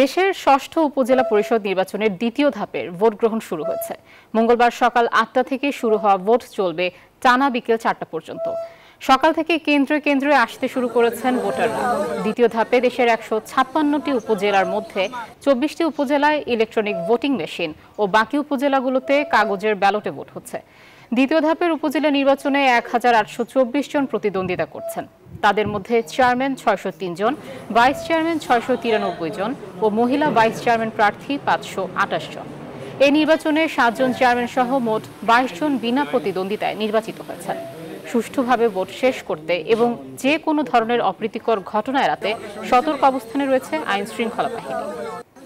দেশের ষষ্ঠ উপজেলা পরিষদ নির্বাচনের দ্বিতীয় ধাপের ভোট গ্রহণ শুরু হয়েছে মঙ্গলবার সকাল আটটা থেকে শুরু হওয়া ভোট চলবে টানা বিকেল চারটা পর্যন্ত সকাল থেকে কেন্দ্রে কেন্দ্রে আসতে শুরু করেছেন ভোটাররা দ্বিতীয় ধাপে দেশের একশো ছাপ্পান্নটি উপজেলার মধ্যে চব্বিশটি উপজেলায় ইলেকট্রনিক ভোটিং মেশিন ও বাকি উপজেলাগুলোতে কাগজের ব্যালটে ভোট হচ্ছে দ্বিতীয় ধাপের উপজেলা নির্বাচনে এক আটশো চব্বিশ জন প্রতিদ্বন্দ্বিতা করছেন তাদের মধ্যে চেয়ারম্যান ছয়শো জন ভাইস চেয়ারম্যান ছয়শো তিরানব্বই জন ও মহিলা ভাইস চেয়ারম্যান প্রার্থী পাঁচশো আঠাশ জন এই নির্বাচনে সাতজন চেয়ারম্যান সহ মোট বাইশ জন বিনা প্রতিদ্বন্দ্বিতায় নির্বাচিত হয়েছেন সুষ্ঠুভাবে ভোট শেষ করতে এবং যে কোনো ধরনের অপ্রীতিকর ঘটনা এড়াতে সতর্ক অবস্থানে রয়েছে আইন শৃঙ্খলা বাহিনী